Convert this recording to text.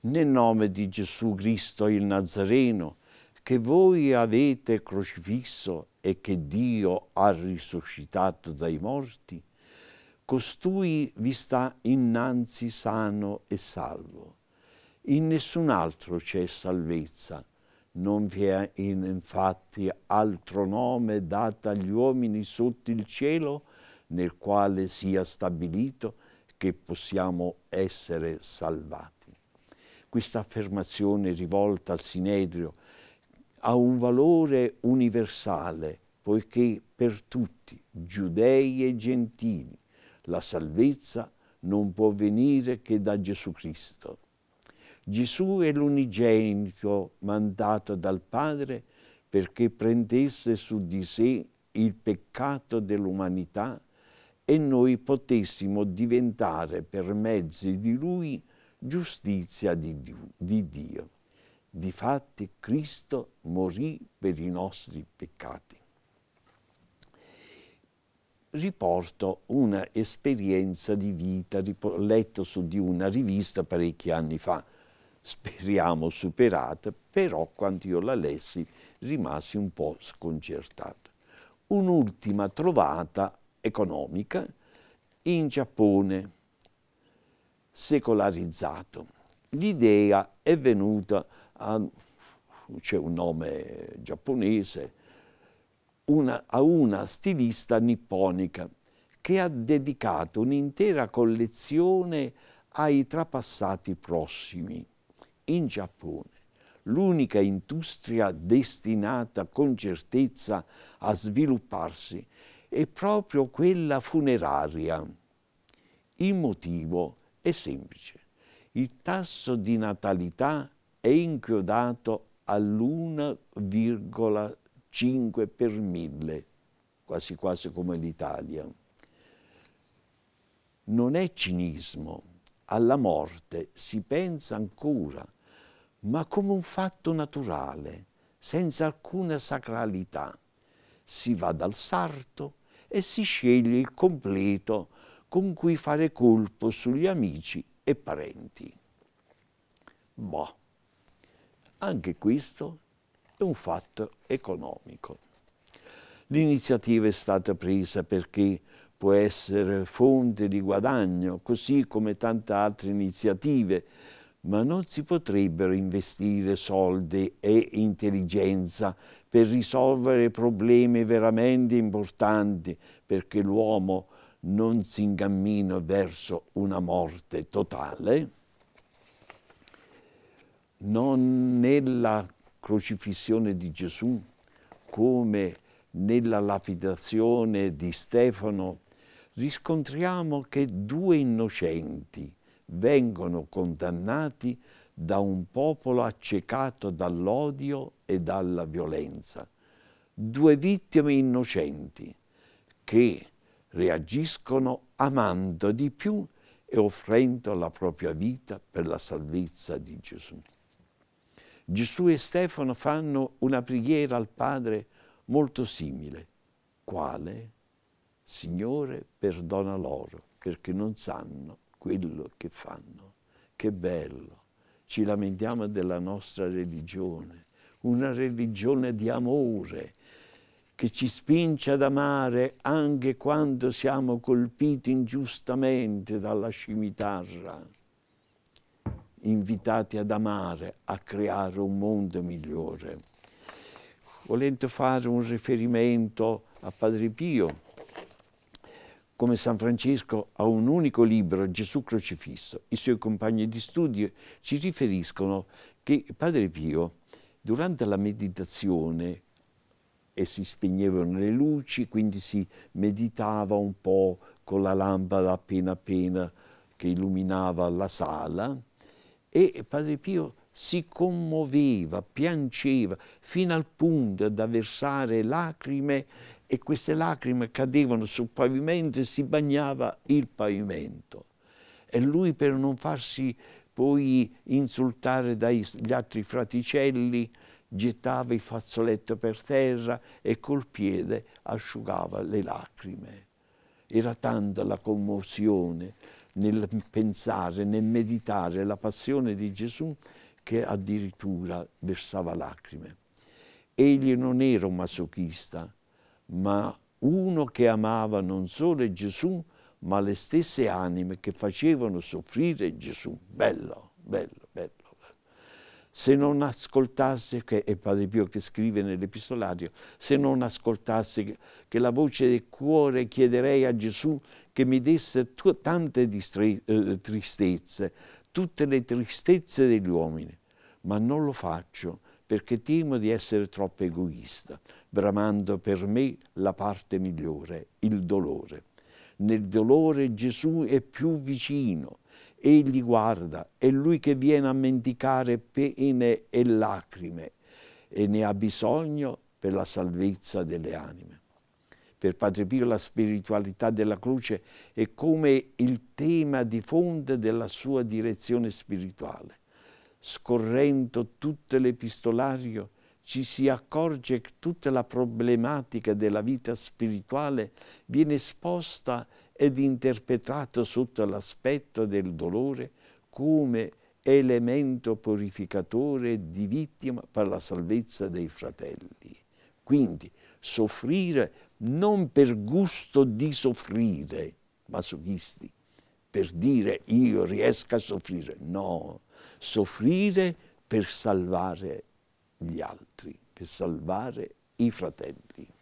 Nel nome di Gesù Cristo il Nazareno, che voi avete crocifisso e che Dio ha risuscitato dai morti, costui vi sta innanzi sano e salvo. In nessun altro c'è salvezza, non vi è infatti altro nome dato agli uomini sotto il cielo nel quale sia stabilito che possiamo essere salvati. Questa affermazione rivolta al Sinedrio ha un valore universale poiché per tutti, giudei e gentili, la salvezza non può venire che da Gesù Cristo Gesù è l'unigenito mandato dal Padre perché prendesse su di sé il peccato dell'umanità e noi potessimo diventare per mezzo di Lui giustizia di, Dio. Difatti Cristo morì per i nostri peccati. Riporto una esperienza di vita letto su di una rivista parecchi anni fa, speriamo superata, però quando io la lessi rimasi un po' sconcertata. Un'ultima trovata economica in Giappone secolarizzato. L'idea è venuta a, c'è un nome giapponese, una, a una stilista nipponica che ha dedicato un'intera collezione ai trapassati prossimi in Giappone, l'unica industria destinata con certezza a svilupparsi è proprio quella funeraria. Il motivo è semplice. Il tasso di natalità è inchiodato all'1,5 per mille, quasi quasi come l'Italia. Non è cinismo, alla morte si pensa ancora, ma come un fatto naturale, senza alcuna sacralità. Si va dal sarto e si sceglie il completo con cui fare colpo sugli amici e parenti. Boh, anche questo è un fatto economico. L'iniziativa è stata presa perché può essere fonte di guadagno, così come tante altre iniziative ma non si potrebbero investire soldi e intelligenza per risolvere problemi veramente importanti perché l'uomo non si incammina verso una morte totale, non nella crocifissione di Gesù come nella lapidazione di Stefano riscontriamo che due innocenti vengono condannati da un popolo accecato dall'odio e dalla violenza. Due vittime innocenti che reagiscono amando di più e offrendo la propria vita per la salvezza di Gesù. Gesù e Stefano fanno una preghiera al Padre molto simile. Quale? Signore, perdona loro, perché non sanno quello che fanno. Che bello! Ci lamentiamo della nostra religione, una religione di amore che ci spinge ad amare anche quando siamo colpiti ingiustamente dalla scimitarra, invitati ad amare, a creare un mondo migliore. Volendo fare un riferimento a Padre Pio, come San Francesco, ha un unico libro, Gesù crocifisso. I suoi compagni di studio ci riferiscono che Padre Pio, durante la meditazione, e si spegnevano le luci, quindi si meditava un po' con la lampada appena appena che illuminava la sala, e Padre Pio si commuoveva, piangeva, fino al punto da versare lacrime e queste lacrime cadevano sul pavimento e si bagnava il pavimento. E lui per non farsi poi insultare dagli altri fraticelli gettava il fazzoletto per terra e col piede asciugava le lacrime. Era tanta la commozione nel pensare, nel meditare la passione di Gesù che addirittura versava lacrime. Egli non era un masochista, ma uno che amava non solo Gesù, ma le stesse anime che facevano soffrire Gesù. Bello, bello, bello. Se non ascoltasse, che è Padre Pio che scrive nell'epistolario, se non ascoltasse che, la voce del cuore chiederei a Gesù che mi desse tante eh, tristezze, tutte le tristezze degli uomini, ma non lo faccio perché temo di essere troppo egoista, bramando per me la parte migliore, il dolore. Nel dolore Gesù è più vicino, egli guarda, è lui che viene a mendicare pene e lacrime e ne ha bisogno per la salvezza delle anime. Per Padre Pio la spiritualità della croce è come il tema di fonte della sua direzione spirituale scorrendo tutto l'epistolario, ci si accorge che tutta la problematica della vita spirituale viene esposta ed interpretata sotto l'aspetto del dolore come elemento purificatore di vittima per la salvezza dei fratelli. Quindi soffrire non per gusto di soffrire, masochisti, per dire io riesco a soffrire, no, soffrire per salvare gli altri, per salvare i fratelli.